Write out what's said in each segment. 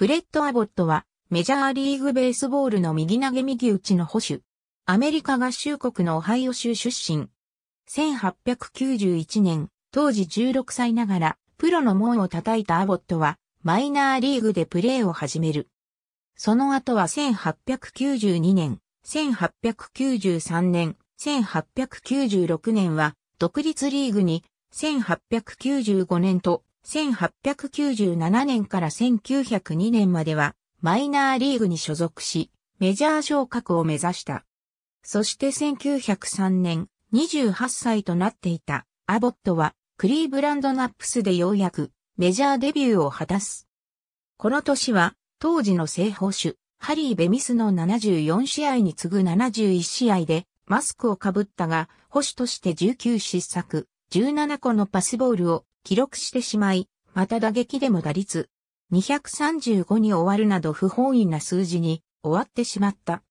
フレッド・アボットは、メジャーリーグベースボールの右投げ右打ちの保守。アメリカ合衆国のオハイオ州出身。1891年、当時16歳ながら、プロの門を叩いたアボットは、マイナーリーグでプレーを始める。その後は1892年、1893年、1896年は、独立リーグに、1895年と1897年から1902年まではマイナーリーグに所属し、メジャー昇格を目指した。そして1903年、28歳となっていたアボットはクリーブランドナップスでようやくメジャーデビューを果たす。この年は当時の正捕手、ハリー・ベミスの74試合に次ぐ71試合でマスクをかぶったが、捕手として19失策、17個のパスボールを記録してしまい、また打撃でも打率235に終わるなど不本意な数字に終わってしまった。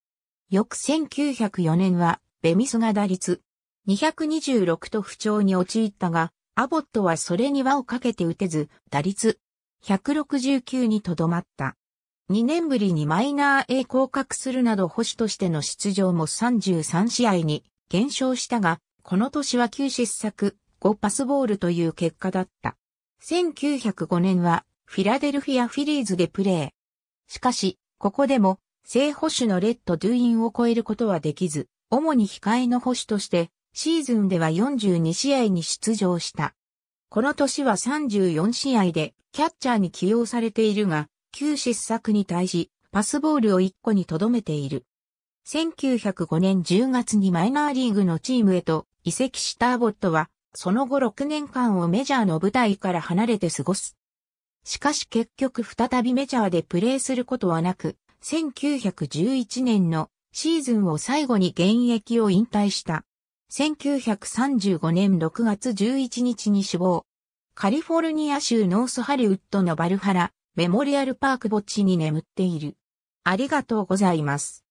翌1904年は、ベミスが打率226と不調に陥ったが、アボットはそれに輪をかけて打てず、打率169にとどまった。2年ぶりにマイナー A 降格するなど保守としての出場も33試合に減少したが、この年は急失策、5パスボールという結果だった。1905年はフィラデルフィアフィリーズでプレー。しかし、ここでも正捕手のレッド・ドゥインを超えることはできず、主に控えの捕手として、シーズンでは42試合に出場した。この年は34試合でキャッチャーに起用されているが、旧失策に対し、パスボールを1個に留めている。1905年10月にマイナーリーグのチームへと移籍したアボットは、その後6年間をメジャーの舞台から離れて過ごす。しかし結局再びメジャーでプレーすることはなく、1911年のシーズンを最後に現役を引退した。1935年6月11日に死亡。カリフォルニア州ノースハリウッドのバルハラメモリアルパーク墓地に眠っている。ありがとうございます。